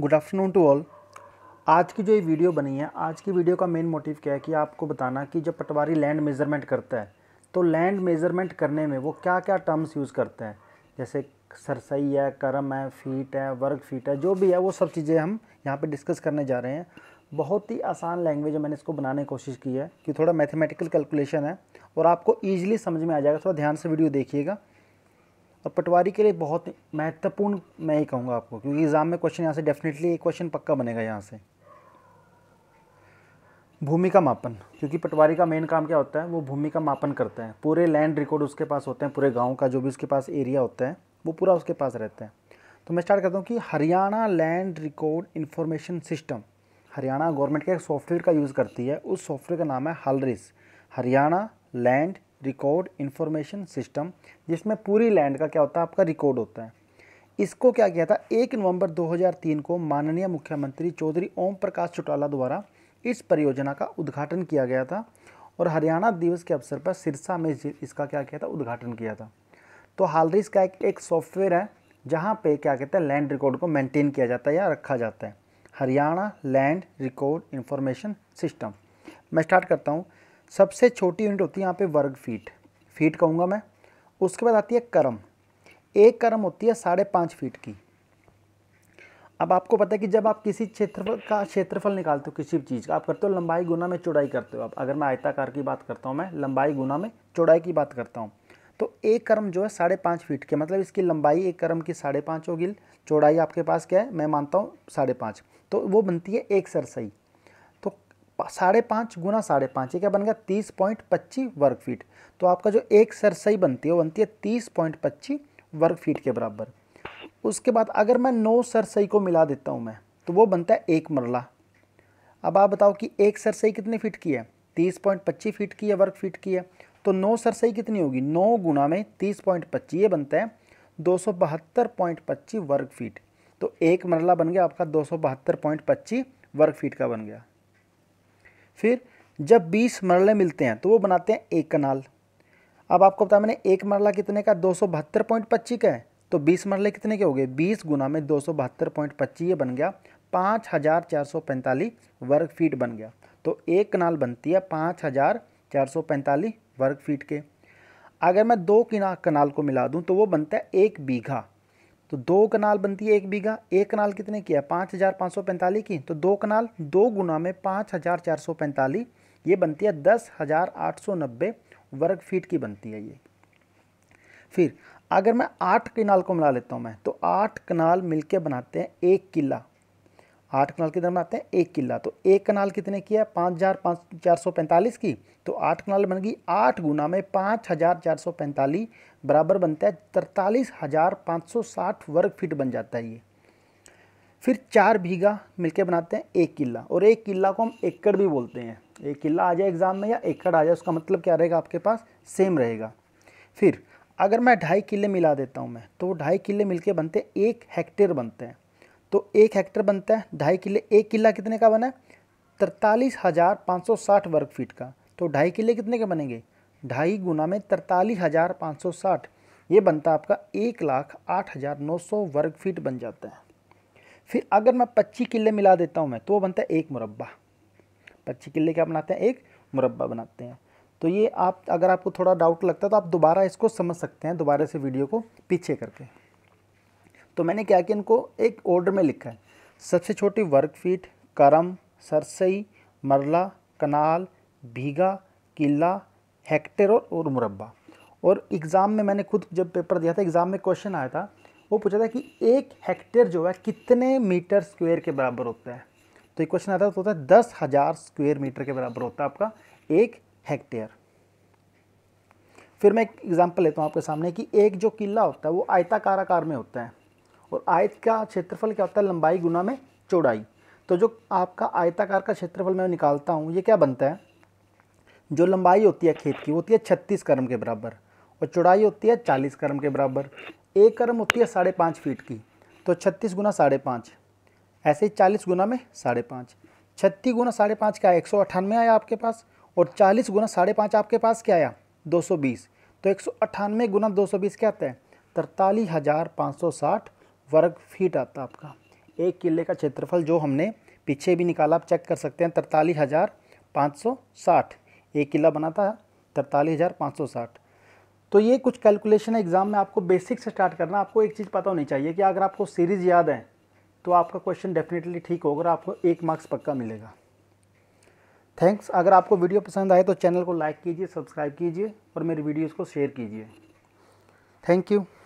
good afternoon to all आज की जो ये वीडियो बनी है आज की वीडियो का मेन मोटिव क्या है कि आपको बताना कि जब पटवारी लैंड मेजरमेंट करता है तो लैंड मेजरमेंट करने में वो क्या क्या टर्म्स यूज़ करते हैं जैसे सरसई है करम है फीट है वर्ग फीट है जो भी है वो सब चीज़ें हम यहाँ पे डिस्कस करने जा रहे हैं बहुत ही आसान लैंग्वेज मैंने इसको बनाने की कोशिश की है कि थोड़ा मैथमेटिकल कैलकुलेशन है और आपको ईजिली समझ में आ जाएगा थोड़ा ध्यान से वीडियो देखिएगा और पटवारी के लिए बहुत महत्वपूर्ण मैं ही कहूँगा आपको क्योंकि एग्ज़ाम में क्वेश्चन यहाँ से डेफिनेटली एक क्वेश्चन पक्का बनेगा यहाँ से भूमि का मापन क्योंकि पटवारी का मेन काम क्या होता है वो भूमि का मापन करता है पूरे लैंड रिकॉर्ड उसके पास होते हैं पूरे गाँव का जो भी उसके पास एरिया होता है वो पूरा उसके पास रहता है तो मैं स्टार्ट करता हूँ कि Haryana land record information system Haryana government का एक सॉफ्टवेयर का यूज़ करती है उस सॉफ्टवेयर का नाम है HALRIS Haryana land record information system जिसमें पूरी लैंड का क्या होता है आपका रिकॉर्ड होता है इसको क्या किया था एक नवंबर 2003 को माननीय मुख्यमंत्री चौधरी ओम प्रकाश चौटाला द्वारा इस परियोजना का उद्घाटन किया गया था और हरियाणा दिवस के अवसर पर सिरसा में इसका क्या किया था उद्घाटन किया था तो हालरिस का एक, एक सॉफ्टवेयर है जहाँ पे क्या कहते हैं लैंड रिकॉर्ड को मेंटेन किया जाता है या रखा जाता है Haryana land record information system मैं स्टार्ट करता हूँ सबसे छोटी यूनिट होती है यहाँ पे वर्ग फीट फीट कहूँगा मैं उसके बाद आती है करम एक करम होती है साढ़े पाँच फीट की अब आपको पता है कि जब आप किसी क्षेत्रफल का क्षेत्रफल निकालते हो किसी भी चीज़ का आप करते हो लंबाई गुना में चौड़ाई करते हो आप अगर मैं आयताकार की बात करता हूँ मैं लंबाई गुना में चौड़ाई की बात करता हूँ तो एक कर्म जो है साढ़े पाँच फीट के मतलब इसकी लंबाई एक कर्म की साढ़े पाँच होगी चौड़ाई आपके पास क्या है मैं मानता हूँ साढ़े पाँच तो वो बनती है एक सरसई साढ़े पाँच गुना साढ़े पाँच ये क्या बन गया तीस पॉइंट पच्चीस वर्ग फीट तो आपका जो एक सरसई बनती है वो बनती है तीस पॉइंट पच्चीस वर्ग फीट के बराबर उसके बाद अगर मैं नौ सरसई को मिला देता हूँ मैं तो वो बनता है एक मरला अब आप बताओ कि एक सरसई कितने फीट की है तीस पॉइंट पच्चीस फीट की है वर्ग फीट की है तो नौ सरसई कितनी होगी नौ गुना में तीस पॉइंट पच्चीस ये बनता है दो सौ बहत्तर पॉइंट पच्चीस वर्ग फीट तो एक मरला बन गया आपका दो सौ बहत्तर पॉइंट पच्चीस वर्ग फीट का बन गया फिर जब बीस मरले मिलते हैं तो वो बनाते हैं एक कनाल अब आपको बताया मैंने एक मरला कितने का दो सौ बहत्तर पॉइंट पच्चीस का है तो बीस मरले कितने के हो गए बीस गुना में दो सौ बहत्तर पॉइंट पच्चीस ये बन गया पाँच हज़ार चार सौ पैंतालीस वर्ग फीट बन गया तो एक कनाल बनती है पाँच हज़ार चार सौ पैंतालीस वर्ग फीट के अगर मैं दो किना कनाल को मिला दूं तो वो बनता है एक बीघा तो दो कनाल बनती है एक बीघा एक कनाल कितने की है पाँच हज़ार पाँच सौ पैंतालीस की तो दो कनाल दो गुना में पाँच हज़ार चार सौ पैंतालीस ये बनती है दस हज़ार आठ सौ नब्बे वर्ग फीट की बनती है ये फिर अगर मैं आठ कनाल को मिला लेता हूँ मैं तो आठ कनाल मिलकर बनाते हैं एक किला आठ कनाल किधर बनाते हैं एक किला तो एक कनाल कितने की है पाँच हज़ार पाँच चार सौ पैंतालीस की तो आठ कनाल बन गई आठ गुना में पाँच हज़ार चार सौ पैंतालीस बराबर बनता है तरतालीस हज़ार पाँच सौ साठ वर्ग फीट बन जाता है ये फिर चार बीघा मिलके बनाते हैं एक किला और एक किला को हम एकड़ भी बोलते हैं एक किला आ जाए एग्ज़ाम में या एकड़ आ जाए उसका मतलब क्या रहेगा आपके पास सेम रहेगा फिर अगर मैं ढाई किले मिला देता हूँ मैं तो ढाई किले मिलकर बनते हैं एक हेक्टेयर बनते हैं तो एक हेक्टर बनता है ढाई किले एक किला कितने का बना है तरतालीस हज़ार पाँच सौ साठ वर्ग फीट का तो ढाई किले कितने के बनेंगे ढाई गुना में तरतालीस हज़ार पाँच सौ साठ ये बनता आपका एक लाख आठ हज़ार नौ सौ वर्ग फीट बन जाता है फिर अगर मैं पच्चीस किले मिला देता हूँ मैं तो वो बनता है एक मुरबा पच्चीस किले क्या बनाते हैं एक मुरबा बनाते हैं तो ये आप अगर आपको थोड़ा डाउट लगता है तो आप दोबारा इसको समझ सकते हैं दोबारा से वीडियो को पीछे करके तो मैंने क्या किया इनको एक ऑर्डर में लिखा है सबसे छोटी वर्ग फीट करम सरसई मरला कनाल भीगा किला हेक्टेयर और, और और एग्ज़ाम में मैंने खुद जब पेपर दिया था एग्ज़ाम में क्वेश्चन आया था वो पूछा था कि एक हेक्टेयर जो है कितने मीटर स्क्वायर के बराबर होता है तो एक क्वेश्चन आता तो होता है दस हज़ार स्क्वेयर मीटर के बराबर होता है आपका एक हेक्टेयर फिर मैं एक एग्जांपल लेता हूँ आपके सामने कि एक जो किला होता है वो आयताकार आकार में होता है और आयत का क्षेत्रफल क्या होता है लंबाई गुना में चौड़ाई तो जो आपका आयताकार का क्षेत्रफल मैं निकालता हूँ ये क्या बनता है जो लंबाई होती है खेत की वो होती है छत्तीस कर्म के बराबर और चौड़ाई होती है चालीस कर्म के बराबर एक कर्म होती है साढ़े पाँच फीट की तो छत्तीस गुना साढ़े पाँच ऐसे ही चालीस गुना में साढ़े पाँच छत्तीस गुना साढ़े पाँच क्या एक सौ अट्ठानवे आया आपके पास और चालीस गुना साढ़े पाँच आपके पास क्या आया दो सौ बीस तो एक सौ अट्ठानवे गुना दो सौ बीस क्या आता है तरतालीस हज़ार पाँच सौ साठ वर्ग फीट आता आपका एक किले का क्षेत्रफल जो हमने पीछे भी निकाला आप चेक कर सकते हैं तरतालीस हज़ार पाँच सौ साठ एक किला बना था तरतालीस हज़ार पाँच सौ साठ तो ये कुछ कैलकुलेशन है एग्ज़ाम में आपको बेसिक से स्टार्ट करना आपको एक चीज़ पता होनी चाहिए कि अगर आपको सीरीज़ याद है तो आपका क्वेश्चन डेफिनेटली ठीक होगा और आपको एक मार्क्स पक्का मिलेगा थैंक्स अगर आपको वीडियो पसंद आए तो चैनल को लाइक कीजिए सब्सक्राइब कीजिए और मेरी वीडियोज़ को शेयर कीजिए थैंक यू